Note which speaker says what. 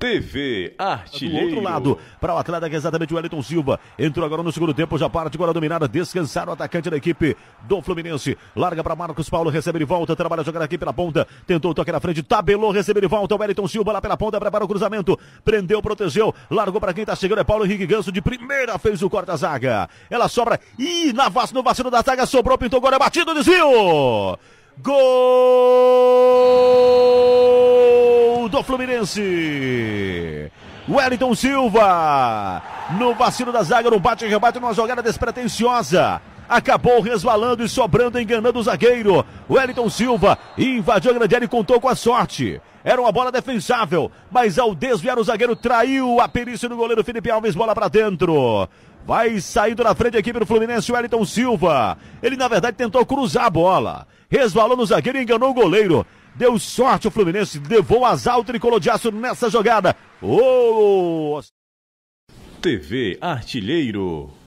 Speaker 1: TV Artilheiro. Do outro lado, para o Atleta, que é exatamente o Wellington Silva. Entrou agora no segundo tempo, já parte agora dominada, descansar o atacante da equipe do Fluminense. Larga para Marcos Paulo, recebe de volta, trabalha jogando aqui pela ponta, tentou o toque na frente, tabelou, recebe de volta, o Wellington Silva lá pela ponta, prepara o cruzamento, prendeu, protegeu, largou para quem tá chegando, é Paulo Henrique Ganso, de primeira fez o corta zaga. Ela sobra, e na vacina, no vacilo da zaga, sobrou, pintou, agora é batido, desvio! Gol! Fluminense. Wellington Silva. No vacilo da zaga, no bate e rebate, numa jogada despretensiosa acabou resvalando e sobrando, enganando o zagueiro. Wellington Silva invadiu a grande área e contou com a sorte. Era uma bola defensável, mas ao desviar o zagueiro traiu a perícia do goleiro Felipe Alves, bola para dentro. Vai saindo na frente a equipe do Fluminense, Wellington Silva. Ele na verdade tentou cruzar a bola, resvalou no zagueiro e enganou o goleiro. Deu sorte o Fluminense, levou azar o colou de aço nessa jogada. Oh! TV Artilheiro.